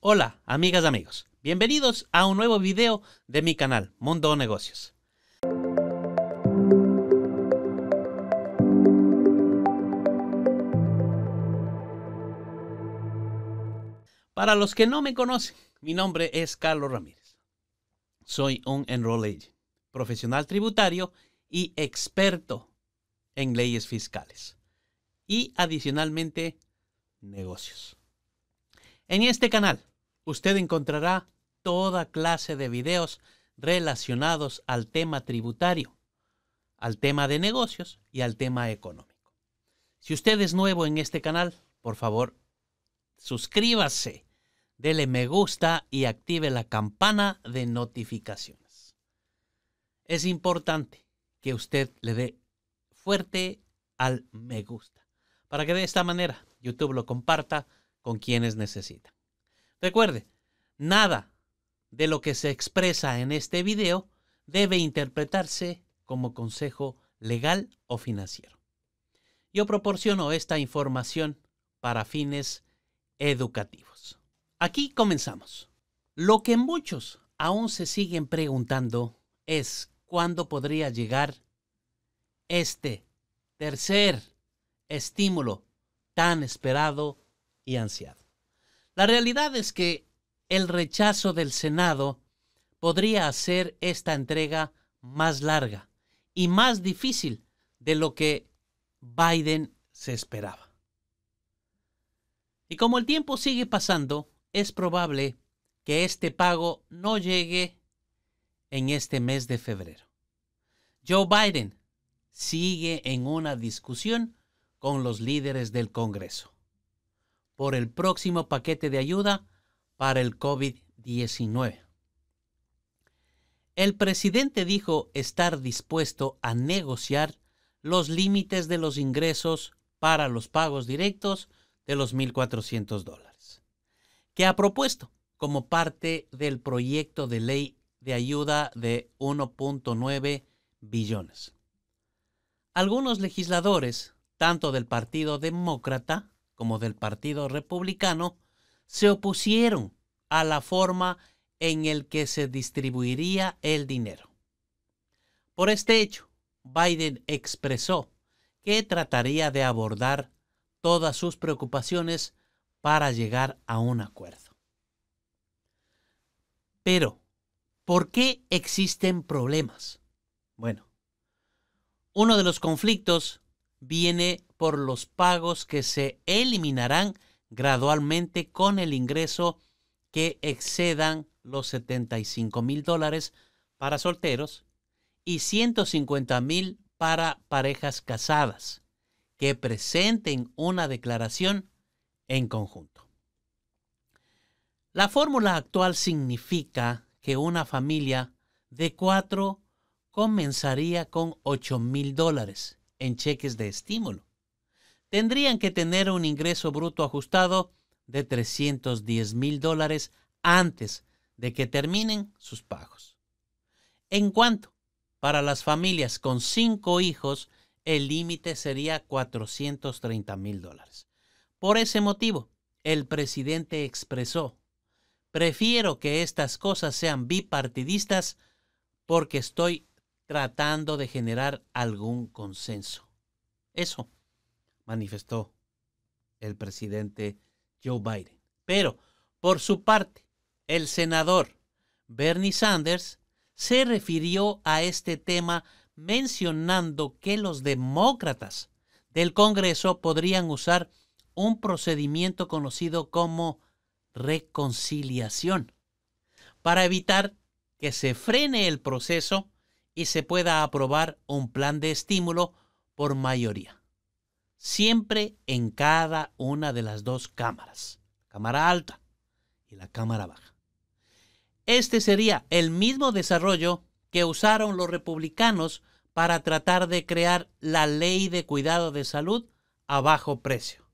Hola, amigas y amigos. Bienvenidos a un nuevo video de mi canal, Mundo Negocios. Para los que no me conocen, mi nombre es Carlos Ramírez. Soy un enroll profesional tributario y experto en leyes fiscales y adicionalmente negocios. En este canal usted encontrará toda clase de videos relacionados al tema tributario, al tema de negocios y al tema económico. Si usted es nuevo en este canal, por favor, suscríbase, dele me gusta y active la campana de notificaciones. Es importante que usted le dé fuerte al me gusta para que de esta manera YouTube lo comparta con quienes necesitan. Recuerde, nada de lo que se expresa en este video debe interpretarse como consejo legal o financiero. Yo proporciono esta información para fines educativos. Aquí comenzamos. Lo que muchos aún se siguen preguntando es cuándo podría llegar este tercer estímulo tan esperado y ansiado. La realidad es que el rechazo del Senado podría hacer esta entrega más larga y más difícil de lo que Biden se esperaba. Y como el tiempo sigue pasando, es probable que este pago no llegue en este mes de febrero. Joe Biden sigue en una discusión con los líderes del Congreso por el próximo paquete de ayuda para el COVID-19. El presidente dijo estar dispuesto a negociar los límites de los ingresos para los pagos directos de los 1.400 dólares, que ha propuesto como parte del proyecto de ley de ayuda de 1.9 billones. Algunos legisladores, tanto del Partido Demócrata como del Partido Republicano, se opusieron a la forma en el que se distribuiría el dinero. Por este hecho, Biden expresó que trataría de abordar todas sus preocupaciones para llegar a un acuerdo. Pero, ¿por qué existen problemas? Bueno, uno de los conflictos viene por los pagos que se eliminarán gradualmente con el ingreso que excedan los 75 mil dólares para solteros y $150,000 mil para parejas casadas que presenten una declaración en conjunto. La fórmula actual significa que una familia de cuatro comenzaría con 8 mil dólares en cheques de estímulo tendrían que tener un ingreso bruto ajustado de 310 mil dólares antes de que terminen sus pagos. En cuanto para las familias con cinco hijos, el límite sería 430 mil dólares. Por ese motivo, el presidente expresó, prefiero que estas cosas sean bipartidistas porque estoy tratando de generar algún consenso. Eso manifestó el presidente Joe Biden. Pero, por su parte, el senador Bernie Sanders se refirió a este tema mencionando que los demócratas del Congreso podrían usar un procedimiento conocido como reconciliación para evitar que se frene el proceso y se pueda aprobar un plan de estímulo por mayoría siempre en cada una de las dos cámaras, cámara alta y la cámara baja. Este sería el mismo desarrollo que usaron los republicanos para tratar de crear la ley de cuidado de salud a bajo precio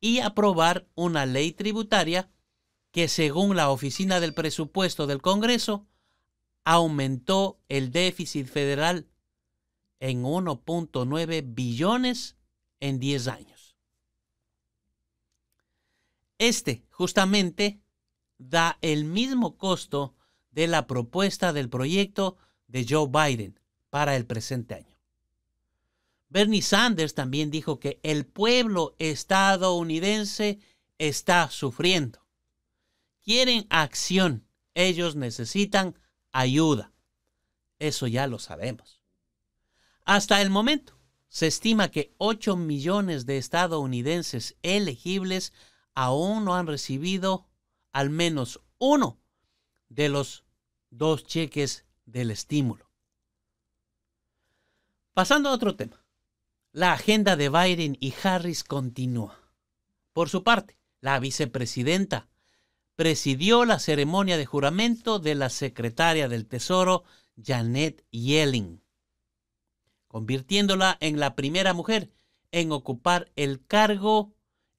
y aprobar una ley tributaria que según la Oficina del Presupuesto del Congreso aumentó el déficit federal en 1.9 billones en 10 años. Este justamente da el mismo costo de la propuesta del proyecto de Joe Biden para el presente año. Bernie Sanders también dijo que el pueblo estadounidense está sufriendo. Quieren acción. Ellos necesitan ayuda. Eso ya lo sabemos. Hasta el momento, se estima que 8 millones de estadounidenses elegibles aún no han recibido al menos uno de los dos cheques del estímulo. Pasando a otro tema, la agenda de Biden y Harris continúa. Por su parte, la vicepresidenta presidió la ceremonia de juramento de la secretaria del Tesoro, Janet Yelling convirtiéndola en la primera mujer en ocupar el cargo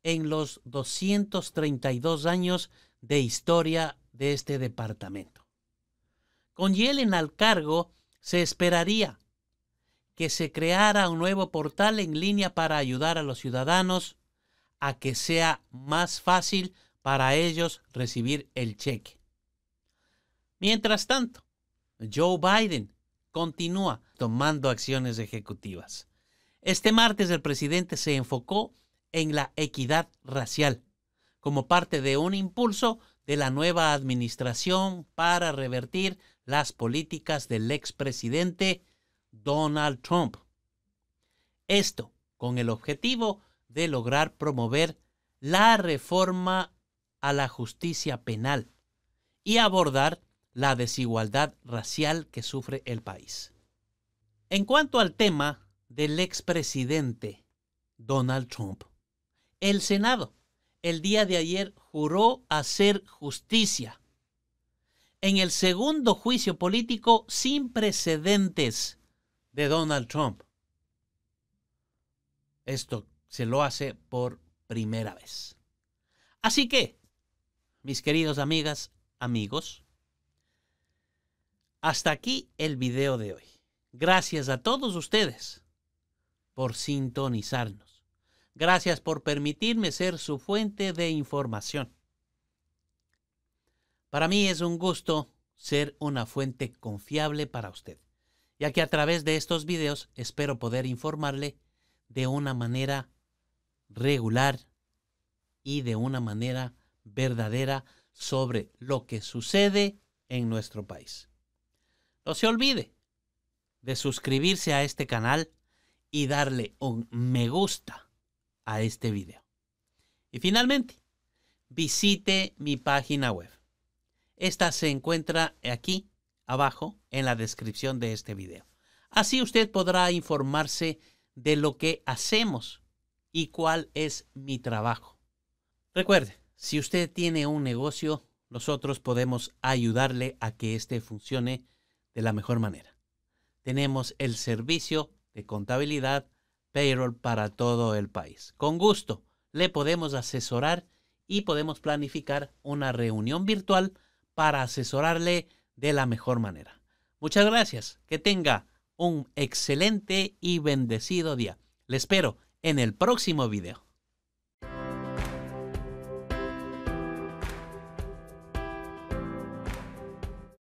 en los 232 años de historia de este departamento. Con Yellen al cargo, se esperaría que se creara un nuevo portal en línea para ayudar a los ciudadanos a que sea más fácil para ellos recibir el cheque. Mientras tanto, Joe Biden continúa tomando acciones ejecutivas. Este martes el presidente se enfocó en la equidad racial como parte de un impulso de la nueva administración para revertir las políticas del expresidente Donald Trump. Esto con el objetivo de lograr promover la reforma a la justicia penal y abordar la desigualdad racial que sufre el país. En cuanto al tema del expresidente Donald Trump, el Senado el día de ayer juró hacer justicia en el segundo juicio político sin precedentes de Donald Trump. Esto se lo hace por primera vez. Así que, mis queridos amigas, amigos, hasta aquí el video de hoy. Gracias a todos ustedes por sintonizarnos. Gracias por permitirme ser su fuente de información. Para mí es un gusto ser una fuente confiable para usted, ya que a través de estos videos espero poder informarle de una manera regular y de una manera verdadera sobre lo que sucede en nuestro país. No se olvide de suscribirse a este canal y darle un me gusta a este video. Y finalmente, visite mi página web. Esta se encuentra aquí abajo en la descripción de este video. Así usted podrá informarse de lo que hacemos y cuál es mi trabajo. Recuerde, si usted tiene un negocio, nosotros podemos ayudarle a que éste funcione de la mejor manera. Tenemos el servicio de contabilidad payroll para todo el país. Con gusto, le podemos asesorar y podemos planificar una reunión virtual para asesorarle de la mejor manera. Muchas gracias. Que tenga un excelente y bendecido día. Le espero en el próximo video.